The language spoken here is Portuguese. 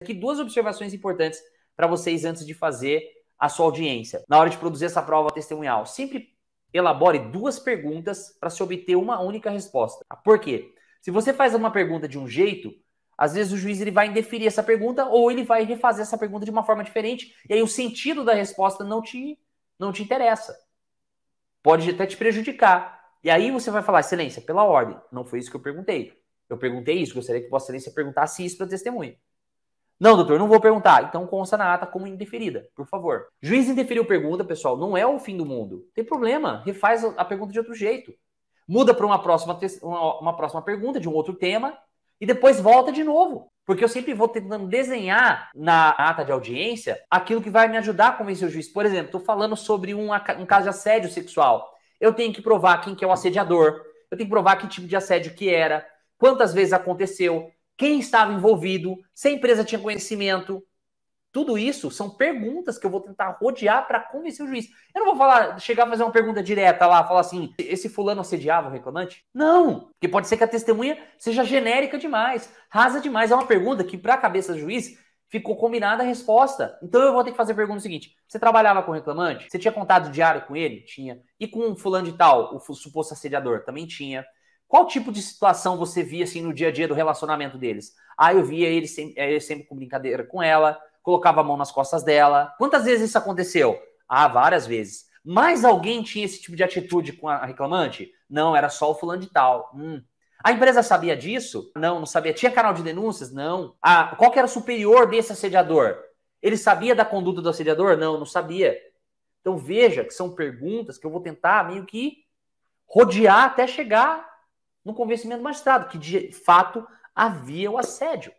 aqui duas observações importantes para vocês antes de fazer a sua audiência. Na hora de produzir essa prova testemunhal, sempre elabore duas perguntas para se obter uma única resposta. Ah, por quê? Se você faz uma pergunta de um jeito, às vezes o juiz ele vai indeferir essa pergunta ou ele vai refazer essa pergunta de uma forma diferente, e aí o sentido da resposta não te não te interessa. Pode até te prejudicar. E aí você vai falar, excelência, pela ordem, não foi isso que eu perguntei. Eu perguntei isso, gostaria que Vossa Excelência perguntasse isso para a testemunha. Não, doutor, não vou perguntar. Então consta na ata como indeferida, por favor. Juiz indeferiu pergunta, pessoal, não é o fim do mundo. Tem problema, refaz a pergunta de outro jeito. Muda para uma próxima, uma, uma próxima pergunta de um outro tema e depois volta de novo. Porque eu sempre vou tentando desenhar na ata de audiência aquilo que vai me ajudar a convencer o juiz. Por exemplo, estou falando sobre um, um caso de assédio sexual. Eu tenho que provar quem que é o assediador. Eu tenho que provar que tipo de assédio que era. Quantas vezes aconteceu quem estava envolvido, se a empresa tinha conhecimento. Tudo isso são perguntas que eu vou tentar rodear para convencer o juiz. Eu não vou falar, chegar a fazer uma pergunta direta lá, falar assim: esse fulano assediava o reclamante? Não, porque pode ser que a testemunha seja genérica demais, rasa demais. É uma pergunta que, para a cabeça do juiz, ficou combinada a resposta. Então eu vou ter que fazer a pergunta seguinte: você trabalhava com o reclamante? Você tinha contato diário com ele? Tinha. E com o fulano de tal, o suposto assediador? Também tinha. Qual tipo de situação você via assim no dia a dia do relacionamento deles? Ah, eu via ele sempre, eh, ele sempre com brincadeira com ela, colocava a mão nas costas dela. Quantas vezes isso aconteceu? Ah, várias vezes. Mas alguém tinha esse tipo de atitude com a reclamante? Não, era só o fulano de tal. Hum. A empresa sabia disso? Não, não sabia. Tinha canal de denúncias? Não. Ah, qual que era o superior desse assediador? Ele sabia da conduta do assediador? Não, não sabia. Então veja que são perguntas que eu vou tentar meio que rodear até chegar no convencimento do magistrado, que de fato havia o assédio.